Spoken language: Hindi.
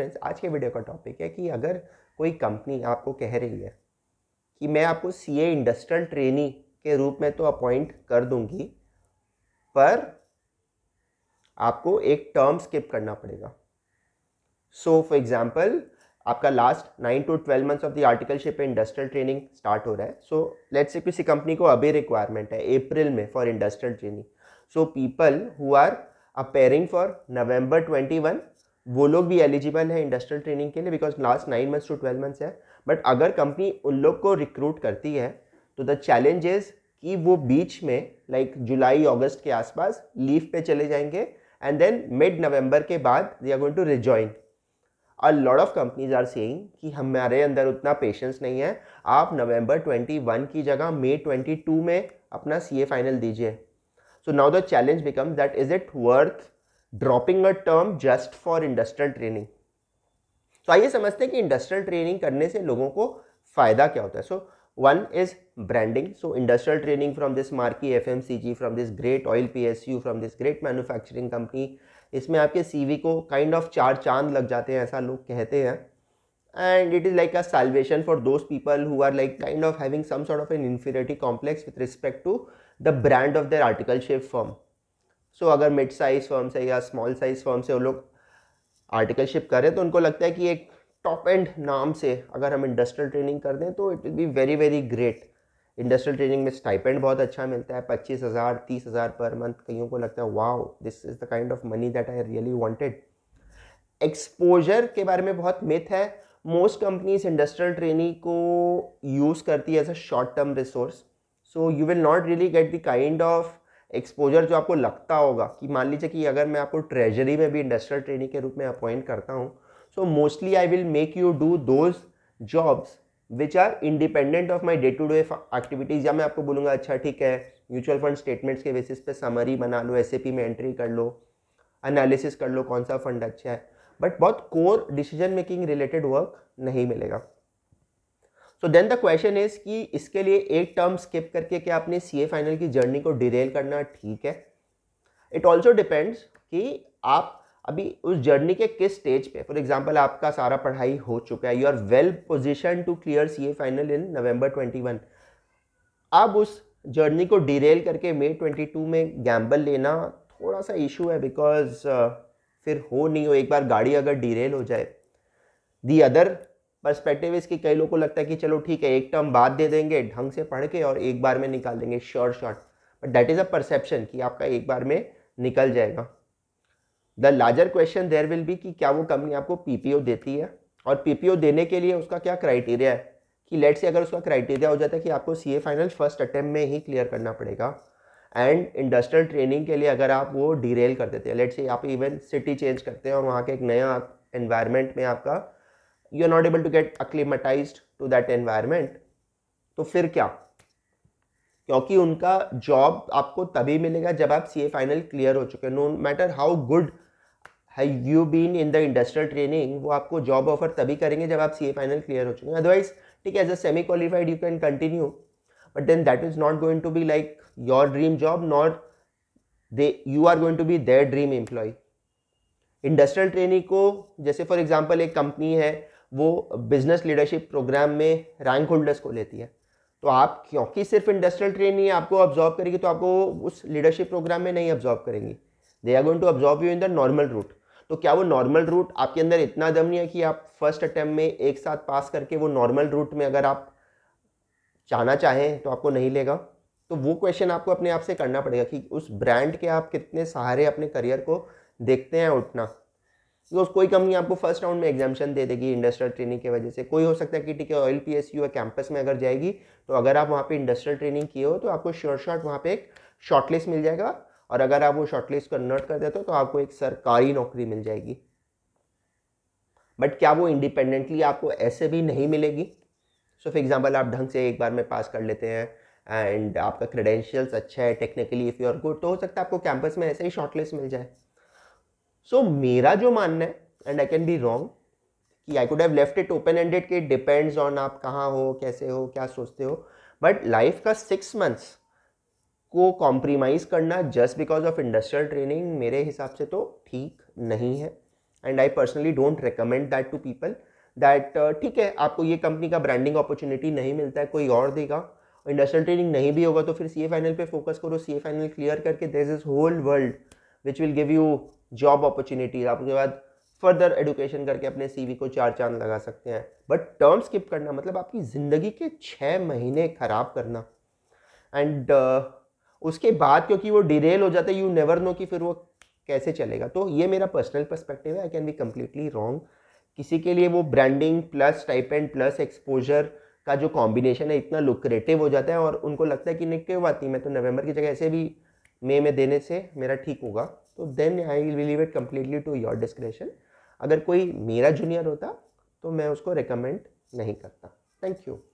फ्रेंड्स आज के वीडियो का टॉपिक है कि अगर कोई कंपनी आपको कह रही है कि मैं आपको सी इंडस्ट्रियल ट्रेनी के रूप में तो अपॉइंट कर दूंगी पर आपको एक टर्म स्किप करना पड़ेगा सो फॉर एग्जाम्पल आपका last nine to twelve months of the articleship industrial training start हो रहा है सो लेट्स से किसी कंपनी को अभी रिक्वायरमेंट है अप्रैल में for industrial training so people who are appearing for November twenty one वो लोग भी एलिजिबल है इंडस्ट्रियल ट्रेनिंग के लिए because last nine months to twelve months है बट अगर कंपनी उन लोग को रिक्रूट करती है तो द चैलेंजेस कि वो बीच में लाइक जुलाई अगस्त के आसपास लीव पे चले जाएंगे एंड देन मिड नवंबर के बाद they are going to rejoin a lot of companies are saying कि हमारे अंदर उतना पेशेंस नहीं है आप नवंबर 21 की जगह मई 22 में अपना सीए फाइनल दीजिए so now the challenge becomes that is it worth dropping a term just for industrial training तो आइए समझते हैं कि इंडस्ट्रियल ट्रेनिंग करने से लोगों को फ़ायदा क्या होता है so one is branding so industrial training from this marquee F M C G from this great oil P S U from this great manufacturing company इसमें आपके सी वी को काइंड ऑफ चार चांद लग जाते हैं ऐसा लोग कहते हैं and it is like a salvation for those people who are like kind of having some sort of an inferiority complex with respect to the brand of their article shape so so, अगर मिड साइज़ फॉर्म से या स्मॉल साइज़ फॉर्म से वो लोग आर्टिकलशिप करें तो उनको लगता है कि एक टॉप एंड नाम से अगर हम इंडस्ट्रियल ट्रेनिंग कर दें तो it will be very very great industrial training में स्टाइपेंड बहुत अच्छा मिलता है पच्चीस हज़ार तीस हज़ार पर मंथ कईयों को लगता है wow this is the kind of money that I really wanted exposure के बारे में बहुत मिथ है मोस्ट कंपनीज इंडस्ट्रियल ट्रेनिंग को यूज़ करती है as a short term resource so you will not really get the kind of exposure जो आपको लगता होगा कि मान लीजिए कि अगर मैं आपको ट्रेजरी में भी इंडस्ट्रियल ट्रेनिंग के रूप में अपॉइंट करता हूँ so mostly I will make you do those jobs which are independent of my day to day activities या मैं आपको बोलूँगा अच्छा ठीक है म्यूचुअल फंड स्टेटमेंट्स के बेसिस पे समरी बना लो एस में एंट्री कर लो एनालिसिस कर लो कौन सा फंड अच्छा है बट बहुत core decision making related work नहीं मिलेगा so then the question is कि इसके लिए एक टर्म स्किप करके क्या आपने सी ए फाइनल की जर्नी को डिरेल करना ठीक है इट ऑल्सो डिपेंड्स कि आप अभी उस जर्नी के किस स्टेज पे फॉर एग्जांपल आपका सारा पढ़ाई हो चुका है you are well position to clear C A final in November 21 अब उस जर्नी को डिरेल करके मे 22 में गैम्बल लेना थोड़ा सा इशू है बिकॉज uh, फिर हो नहीं हो एक बार गाड़ी अगर डिरेल हो जाए दी अदर परस्पेक्टिव इसके कई लोगों को लगता है कि चलो ठीक है एक टर्म बाद दे देंगे ढंग से पढ़ के और एक बार में निकाल देंगे sure shot but that is a perception कि आपका एक बार में निकल जाएगा the larger question there will be कि क्या वो कंपनी आपको पीपीओ देती है और पीपीओ देने के लिए उसका क्या क्राइटेरिया है कि लेट से अगर उसका क्राइटेरिया हो जाता है कि आपको सी फाइनल फर्स्ट अटैम्प्ट में ही क्लियर करना पड़ेगा एंड इंडस्ट्रियल ट्रेनिंग के लिए अगर आप वो डिरेल कर देते हैं लेट से आप इवन सिटी चेंज करते हैं और वहाँ के एक नया एन्वायरमेंट में आपका you are not able to get acclimatize to that environment तो फिर क्या क्योंकि उनका जॉब आपको तभी मिलेगा जब आप सी ए फाइनल क्लियर हो चुके no matter how good have you been in the industrial training वो आपको जॉब ऑफर तभी करेंगे जब आप सी ए फाइनल क्लियर हो चुके हैं अदरवाइज ठीक है as a semi qualified you can continue but then that is not going to be like your dream job not they you are going to be their dream employ industrial training को जैसे फॉर एग्जाम्पल एक कंपनी है वो बिजनेस लीडरशिप प्रोग्राम में रैंक होल्डर्स को लेती है तो आप क्योंकि सिर्फ इंडस्ट्रियल ट्रेनिंग आपको ऑब्जॉर्व करेगी तो आपको उस लीडरशिप प्रोग्राम में नहीं ऑब्जॉर्व करेंगी they are going to observe you in the normal route तो क्या वो नॉर्मल रूट आपके अंदर इतना दम नहीं है कि आप फर्स्ट अटैम्प्ट में एक साथ पास करके वो नॉर्मल रूट में अगर आप जाना चाहें तो आपको नहीं लेगा तो वो क्वेश्चन आपको अपने आप से करना पड़ेगा कि उस ब्रांड के आप कितने सहारे अपने करियर को देखते हैं उठना बिकॉज कोई कंपनी आपको फर्स्ट राउंड में एग्जामेशन दे देगी इंडस्ट्रियल ट्रेनिंग की वजह से कोई हो सकता है कि ठीक है oil P S U campus में अगर जाएगी तो अगर आप वहाँ पे इंडस्ट्रियल ट्रेनिंग किए हो तो आपको श्योर शॉट वहाँ पे एक शॉर्टलिस्ट मिल जाएगा और अगर आप वो शॉर्टलिस्ट कन्वर्ट कर देते हो तो आपको एक सरकारी नौकरी मिल जाएगी बट क्या वो इंडिपेंडेंटली आपको ऐसे भी नहीं मिलेगी सो फॉर एग्जाम्पल आप ढंग से एक बार में पास कर लेते हैं एंड आपका क्रेडेंशियल्स अच्छा है technically if you are good तो हो सकता है आपको कैंपस में ऐसे ही शॉर्टलिस्ट मिल जाए सो so, मेरा जो मानना है and I can be wrong कि I could have left it open ended कि डिपेंड्स ऑन आप कहाँ हो कैसे हो क्या सोचते हो बट लाइफ का सिक्स मंथ्स को कॉम्प्रीमाइज़ करना just because of industrial training मेरे हिसाब से तो ठीक नहीं है and I personally don't recommend that to people that ठीक है आपको ये कंपनी का ब्रांडिंग अपॉर्चुनिटी नहीं मिलता है कोई और देगा इंडस्ट्रियल ट्रेनिंग नहीं भी होगा तो फिर सी ए फाइनल पर फोकस करो सी ए फाइनल क्लियर करके this is whole world which will give you job opportunities आप उसके बाद फर्दर एडुकेशन करके अपने सीवी को चार चांद लगा सकते हैं बट टर्म स्किप करना मतलब आपकी ज़िंदगी के छः महीने ख़राब करना एंड uh, उसके बाद क्योंकि वो डिरेल हो जाता है यू नेवर नो कि फिर वो कैसे चलेगा तो ये मेरा पर्सनल पर्सपेक्टिव है I can be completely wrong किसी के लिए वो branding plus type and plus exposure का जो कॉम्बिनेशन है इतना लुक्रेटिव हो जाता है और उनको लगता है कि नहीं क्यों बात नहीं मैं तो नवंबर की जगह ऐसे भी मई में, में देने से मेरा ठीक होगा तो then I will leave it completely to your description अगर कोई मेरा जूनियर होता तो मैं उसको रिकमेंड नहीं करता थैंक यू